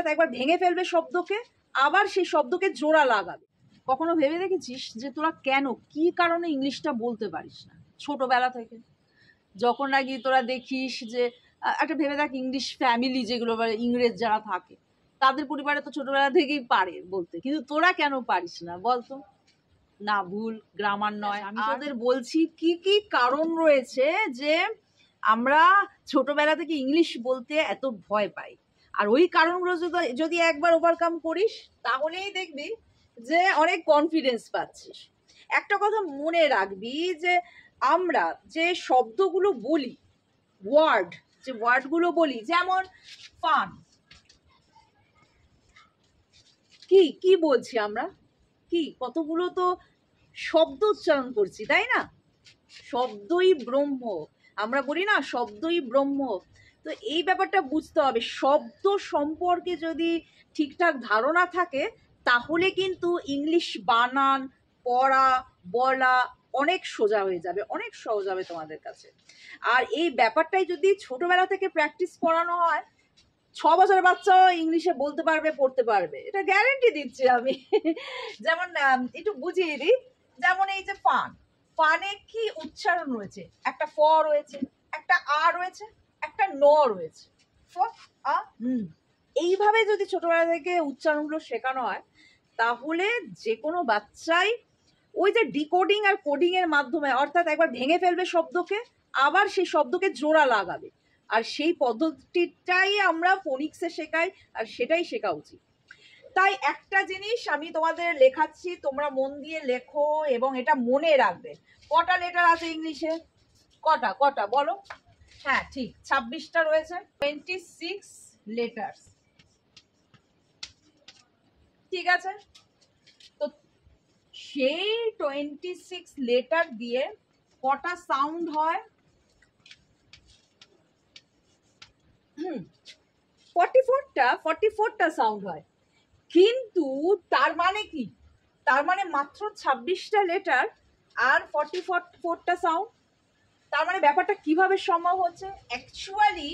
অর্থাৎ একবার ভেঙে ফেলবে শব্দকে আবার সেই শব্দকে জোড়া লাগাবে কখনো ভেবে দেখেছিস যে তোরা কেন কি কারণে ইংলিশটা বলতে পারিস না ছোটবেলা থেকে যখন নাকি তোরা দেখিস যে একটা ভেবে দেখ ইংলিশ ফ্যামিলি যেগুলো ইংরেজ যারা থাকে তাদের পরিবারে তো ছোটবেলা থেকেই পারে বলতে কিন্তু তোরা কেন পারিস না বলতো না ভুল গ্রামার নয় আমি তোদের বলছি কি কি কারণ রয়েছে যে আমরা ছোটবেলা থেকে ইংলিশ বলতে এত ভয় পাই আর ওই কারণগুলো যদি একবার ওভারকাম করিস তাহলেই দেখবি যে অনেক কনফিডেন্স পাচ্ছিস একটা কথা মনে রাখবি যে আমরা যে শব্দগুলো বলি ওয়ার্ড যে ওয়ার্ডগুলো বলি যেমন ফান কি কি বলছি আমরা কি কতগুলো তো শব্দ উচ্চারণ করছি তাই না শব্দই ব্রহ্ম আমরা বলি না শব্দই ব্রহ্ম তো এই ব্যাপারটা বুঝতে হবে শব্দ সম্পর্কে যদি ঠিকঠাক ধারণা থাকে তাহলে কিন্তু ইংলিশ বানান পড়া বলা অনেক সোজা হয়ে যাবে অনেক সহজ হবে তোমাদের কাছে আর এই ব্যাপারটাই যদি ছোটবেলা থেকে প্র্যাকটিস করানো হয় ছ বছরের বাচ্চাও ইংলিশে বলতে পারবে পড়তে পারবে এটা গ্যারেন্টি দিচ্ছি আমি যেমন একটু বুঝিয়ে দিই যেমন এই যে ফান ফানে কি উচ্চারণ রয়েছে একটা ফ রয়েছে একটা আ রয়েছে একটা ন রয়েছে এইভাবে যদি ছোটবেলা থেকে উচ্চারণগুলো শেখানো হয় তাহলে যে কোনো বাচ্চাই ওই যে ডিকোডিং আর কোডিং এর মাধ্যমে অর্থাৎ একবার ভেঙে ফেলবে শব্দকে আবার সেই শব্দকে জোড়া লাগাবে আর সেই পদ্ধতিটাই আমরা ফোনিক্সে শেখাই আর সেটাই শেখা উচিত তাই একটা জিনিস আমি তোমাদের লেখাচ্ছি তোমরা মন দিয়ে লেখো এবং এটা মনে রাখবে কটা লেটার আছে ইংলিশে কটা কটা বলো হ্যাঁ ঠিক ছাব্বিশটা রয়েছে টোয়েন্টি সিক্স লেটার্স ঠিক আছে তো সেই টোয়েন্টি সিক্স লেটার দিয়ে কটা সাউন্ড হয় ফর্টি ফোরটা ফর্টি ফোরটা সাউন্ড হয় কিন্তু তার মানে কি তার মানে মাত্র ছাব্বিশটা লেটার আর ফর্টি ফোর ফোরটা সাউন্ড তার মানে ব্যাপারটা কিভাবে সম্ভব হচ্ছে অ্যাকচুয়ালি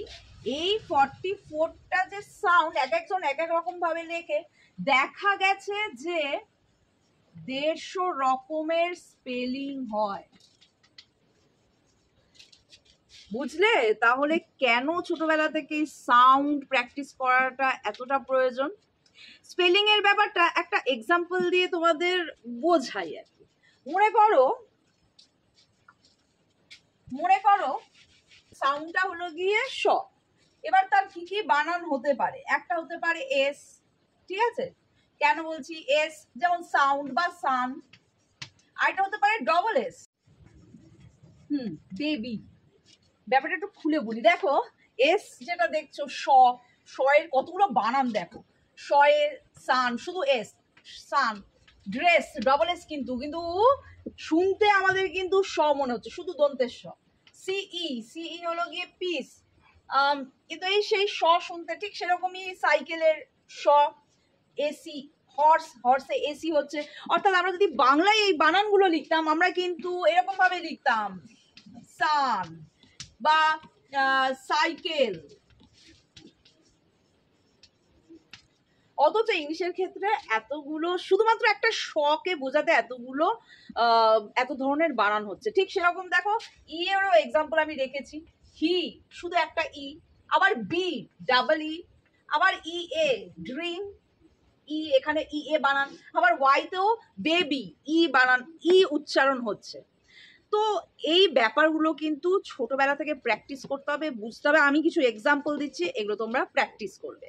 এই ফর্টি ফোরটা যে সাউন্ড এক একজন এক এক রকম ভাবে লেখে দেখা গেছে যে দেড়শো রকমের স্পেলিং হয় বুঝলে তাহলে কেন ছোটবেলা থেকে সাউন্ড প্র্যাকটিস করাটা এতটা প্রয়োজন স্পেলিং এর ব্যাপারটা একটা এক্সাম্পল দিয়ে তোমাদের বোঝাই আর কি মনে করো মনে করো সাউন্ডটা হলো গিয়ে স এবার তার কি কি বানান হতে পারে একটা হতে পারে এস ঠিক আছে কেন বলছি এস যেমন সাউন্ড বা সান আরেকটা হতে পারে ডবল এস হুম বেবি ব্যাপারটা একটু খুলে বলি দেখো এস যেটা দেখছো স শ এর কতগুলো বানান দেখো শ এর সান শুধু S sun dress double S কিন্তু কিন্তু শুনতে আমাদের কিন্তু স মনে হচ্ছে শুধু দন্তের স সিই সিই e, e হলো গিয়ে পিস কিন্তু এই সেই স শুনতে ঠিক সেরকমই সাইকেলের স এসি হর্স হর্সে এসি হচ্ছে অর্থাৎ আমরা যদি বাংলায় এই বানানগুলো লিখতাম আমরা কিন্তু এরকমভাবে লিখতাম সান বা সাইকেল অথচ ইংলিশের ক্ষেত্রে এতগুলো শুধুমাত্র একটা শকে বোঝাতে এতগুলো এত ধরনের বানান হচ্ছে ঠিক সেরকম দেখো ই এরও এক্সাম্পল আমি রেখেছি হি শুধু একটা ই e, আবার বি ডাবল ই আবার ই এ ড্রিম ই এখানে ই e এ বানান আবার ওয়াইতেও বেবি ই বানান ই e উচ্চারণ হচ্ছে তো এই ব্যাপারগুলো কিন্তু ছোটবেলা থেকে প্র্যাকটিস করতে হবে বুঝতে হবে আমি কিছু এক্সাম্পল দিচ্ছি এগুলো তোমরা প্র্যাকটিস করবে